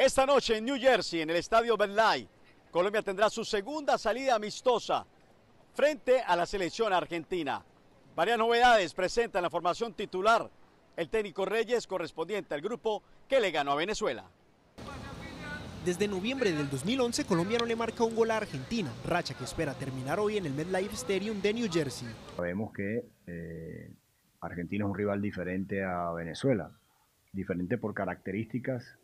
Esta noche en New Jersey, en el estadio Lai, Colombia tendrá su segunda salida amistosa frente a la selección argentina. Varias novedades presentan la formación titular. El técnico Reyes correspondiente al grupo que le ganó a Venezuela. Desde noviembre del 2011, Colombia no le marca un gol a Argentina, racha que espera terminar hoy en el MetLife Stadium de New Jersey. Sabemos que eh, Argentina es un rival diferente a Venezuela, diferente por características,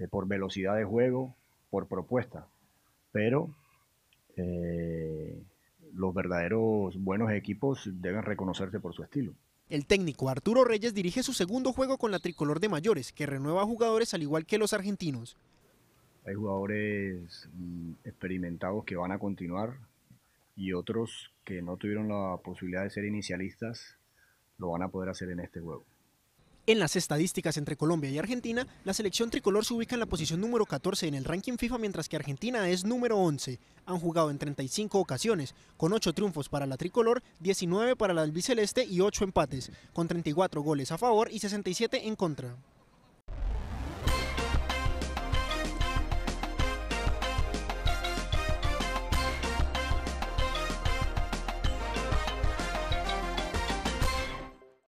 eh, por velocidad de juego, por propuesta. Pero eh, los verdaderos buenos equipos deben reconocerse por su estilo. El técnico Arturo Reyes dirige su segundo juego con la tricolor de mayores, que renueva jugadores al igual que los argentinos. Hay jugadores mm, experimentados que van a continuar y otros que no tuvieron la posibilidad de ser inicialistas lo van a poder hacer en este juego. En las estadísticas entre Colombia y Argentina, la selección tricolor se ubica en la posición número 14 en el ranking FIFA, mientras que Argentina es número 11. Han jugado en 35 ocasiones, con 8 triunfos para la tricolor, 19 para la albiceleste y 8 empates, con 34 goles a favor y 67 en contra.